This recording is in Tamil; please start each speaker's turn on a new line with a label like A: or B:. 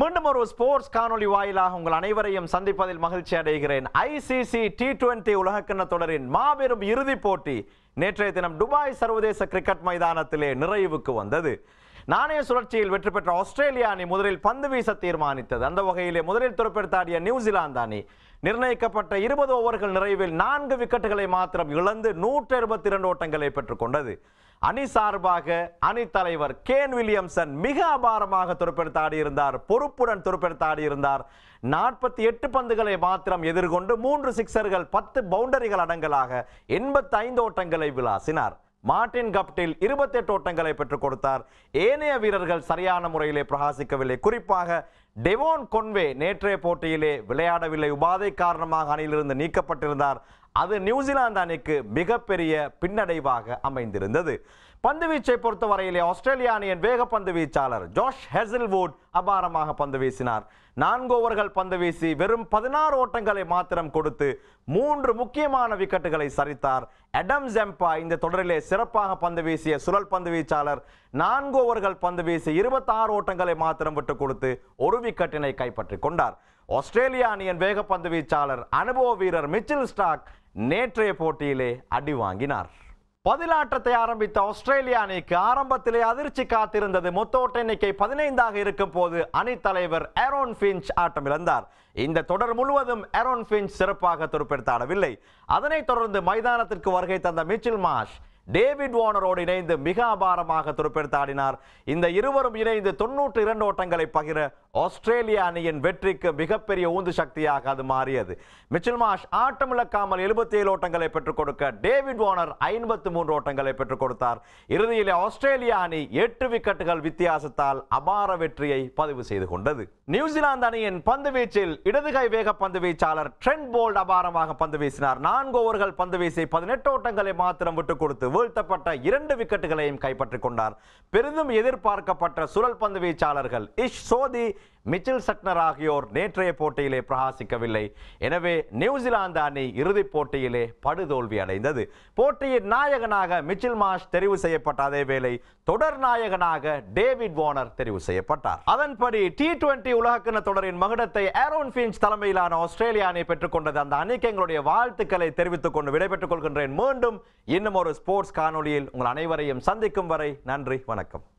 A: மீண்டும் ஒரு ஸ்போர்ட்ஸ் காணொலி வாயிலாக உங்கள் அனைவரையும் சந்திப்பதில் மகிழ்ச்சி அடைகிறேன் ஐசிசி டி டுவெண்டி உலகக்கிண்ண தொடரின் மாபெரும் இறுதிப் போட்டி நேற்றைய தினம் துபாய் சர்வதேச கிரிக்கெட் மைதானத்திலே நிறைவுக்கு வந்தது நாணய சுழற்சியில் வெற்றி பெற்ற ஆஸ்திரேலிய அணி முதலில் பந்து வீச தீர்மானித்தது அந்த வகையிலே முதலில் துறப்பெடுத்தாடிய நியூசிலாந்து அணி நிர்ணயிக்கப்பட்ட இருபது ஓவர்கள் நிறைவில் நான்கு விக்கெட்டுகளை மாத்திரம் இழந்து நூற்றி இருபத்தி இரண்டு ஓட்டங்களை பெற்றுக்கொண்டது அணி சார்பாக அணி தலைவர் கேன் வில்லியம்சன் மிக அபாரமாக துருப்பெடுத்து ஆடியிருந்தார் பொறுப்புடன் துருப்பெடுத்து ஆடியிருந்தார் நாற்பத்தி எட்டு பந்துகளை மாத்திரம் எதிர்கொண்டு மூன்று சிக்சர்கள் பத்து பவுண்டரிகள் அடங்கலாக எண்பத்தி ஐந்து ஓட்டங்களை விளாசினார் மார்டின் கப்டில் இருபத்தெட்டு ஓட்டங்களை பெற்றுக் கொடுத்தார் ஏனைய வீரர்கள் சரியான முறையிலே பிரகாசிக்கவில்லை குறிப்பாக டெவோன் கொன்வே நேற்றைய போட்டியிலே விளையாடவில்லை உபாதை காரணமாக அணியிலிருந்து நீக்கப்பட்டிருந்தார் அது நியூசிலாந்து அணிக்கு மிகப்பெரிய பின்னடைவாக அமைந்திருந்தது பந்து வீச்சை பொறுத்தவரையிலே ஆஸ்திரேலிய அணியின் வேக பந்து வீச்சாளர் ஜோஷ் ஹெசில்வுட் அபாரமாக பந்து வீசினார் நான்கு ஓவர்கள் பந்து வீசி வெறும் பதினாறு ஓட்டங்களை மாத்திரம் கொடுத்து மூன்று முக்கியமான விக்கெட்டுகளை சரித்தார் அடம் ஜெம்பா இந்த தொடரிலே சிறப்பாக பந்து வீசிய சுழல் பந்து வீச்சாளர் நான்கு ஓவர்கள் பந்து வீசி இருபத்தாறு ஓட்டங்களை மாத்திரம் விட்டு கொடுத்து ஒரு தோல்விக்கட்டினை கைப்பற்றிக் கொண்டார் ஆஸ்திரேலிய அணியின் வேகப்பந்து வீச்சாளர் அனுபவ வீரர் மிச்சில் ஸ்டாக் நேற்றைய போட்டியிலே அடி வாங்கினார் பதிலாட்டத்தை ஆரம்பித்த ஆஸ்திரேலிய அணிக்கு ஆரம்பத்திலே அதிர்ச்சி காத்திருந்தது மொத்த ஓட்ட எண்ணிக்கை பதினைந்தாக இருக்கும் போது தலைவர் ஏரோன் பிஞ்ச் ஆட்டம் இழந்தார் இந்த தொடர் முழுவதும் ஏரோன் பிஞ்ச் சிறப்பாக துருப்பெடுத்தாடவில்லை அதனைத் தொடர்ந்து மைதானத்திற்கு வருகை தந்த மிச்சில் மாஷ் டேவிட் வார்னரோடு இணைந்து மிக அபாரமாக துருப்பெடுத்தாடினார் இந்த இருவரும் இணைந்து தொன்னூற்று இரண்டு ஓட்டங்களை பகிர ஆஸ்திரேலிய அணியின் வெற்றிக்கு மிகப்பெரிய ஊந்து சக்தியாக அது மாறியது மிச்சில் மாஷ் ஆட்டமிழக்காமல் எழுபத்தி ஏழு ஓட்டங்களை பெற்றுக் கொடுக்க டேவிட் வார்னர் ஐம்பத்து மூன்று ஓட்டங்களை பெற்றுக் கொடுத்தார் இறுதியில் ஆஸ்திரேலிய அணி எட்டு விக்கெட்டுகள் வித்தியாசத்தால் அபார வெற்றியை பதிவு செய்து கொண்டது நியூசிலாந்து அணியின் பந்து வீச்சில் இடதுகை வேக பந்து வீச்சாளர் ட்ரெண்ட் போல்ட் அபாரமாக பந்து வீசினார் நான்கு ஓவர்கள் பந்து வீசி பதினெட்டு ஓட்டங்களை மாத்திரம் விட்டுக் கொடுத்து வீழ்த்தப்பட்ட இரண்டு விக்கெட்டுகளையும் கைப்பற்றிக் கொண்டார் பெரிதும் எதிர்பார்க்கப்பட்ட சுழல் பந்து வீச்சாளர்கள் இஷ் சோதி மிச்சில் சட்னர் ஆகியோர் நேற்றைய போட்டியிலே பிரகாசிக்கவில்லை எனவே நியூசிலாந்து அணி இறுதிப் போட்டியிலே படுதோல்வி அடைந்தது போட்டியின் நாயகனாக மிச்சில் மாஷ் தெரிவு செய்யப்பட்ட அதே வேளை தொடர் நாயகனாக டேவிட் வார்னர் தெரிவு செய்யப்பட்டார் அதன்படி டி டுவெண்டி உலகக்கிண தொடரின் மகுடத்தை ஏரோன் பின்ச் தலைமையிலான ஆஸ்திரேலிய அணி பெற்றுக்கொண்டது அந்த அணிக்கு எங்களுடைய வாழ்த்துக்களை தெரிவித்துக் கொண்டு விடைபெற்றுக் கொள்கின்றேன் மீண்டும் இன்னும் ஒரு ஸ்போர்ட்ஸ் காணொலியில் உங்கள் அனைவரையும் சந்திக்கும் வரை நன்றி வணக்கம்